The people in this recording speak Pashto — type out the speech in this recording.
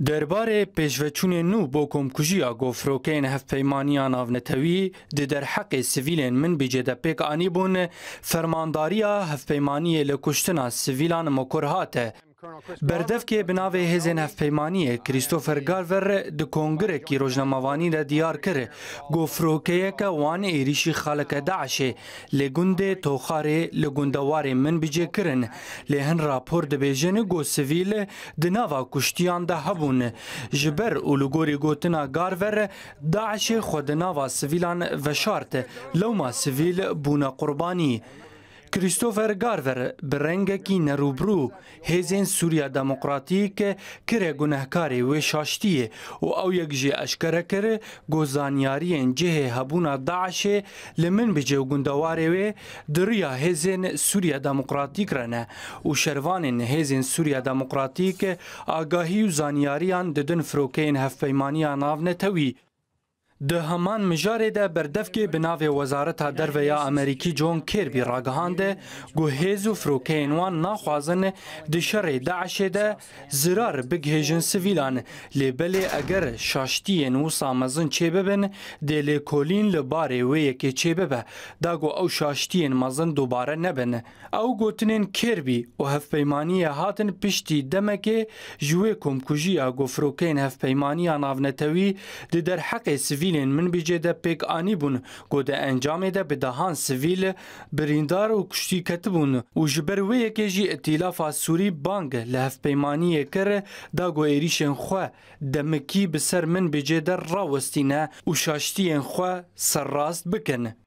Derbarê pêşveçûnê nû bo komkujiya gofrokeyên hevpeymaniya navnetewî di derheqê sivîlên min bêcedepêk anî bûn fermandariya hevpeymaniyê li kuştina sivîlan Mokur hate. Berdevkê binavê hêzên hevpeymaniyê Krîstofer Galver di kongrekî rojnamavanî de diyar kir. Gofrokeyeke wan êrişî xaleke Daişê lê gundê toxarê li gundewarê min bicê kirin. Lê hin rapor dibêjin go sivîl di nava kuştiyan de hebûn. Ji ber û li gorî gotina Garver Daişê xwe di nava sivîlan veşart. Lewma sivîl bûne qurbanî. کریستوفر گارور برنگکی نروبرو هیزین سوریا دموکراتیک کره گناهکاری و شاشتیه و او یک جه اشکره کره گوزانیارین جه هبونا داعش لمن بجه گندواره و دریا هیزین سوریا دموکراتیک رنه و شروانین هیزین سوریا دموکراتیک آگاهی و زانیاریان ددن فروکین هفپیمانی ناو نتوی د همان مجارې ده بردفکې بناوې وزارتا درویا امریکي جون کیربي راګهانده ګوهیزو فروکینوان ناخوازن د شرې داعشې ده زرار بګهیجن سویلان لبلې اگر شاشتین و سامزن چېببن د لیکولین لبارې وې کې چېببه دا ګو او شاشتین مزن دوباره نبن او ګوتنین کیربي او هف پیمانی هاتن پشتي دمکه جوې کوم کوجیا ګو فروکین هف پیمانی ناونتوي د در حق سویل sivîlên Minbicê de pêk anî bûn ku de encamê de bi dehan sivîl birîndar û kuştî ketibûn û ji ber wê yekê jî îtîlafa Sûrî bang li hevpeymaniyê kir da got êrişên xwe demekî bi ser Minbicê de rawestîne û şaştiyên xwe serrast bikin.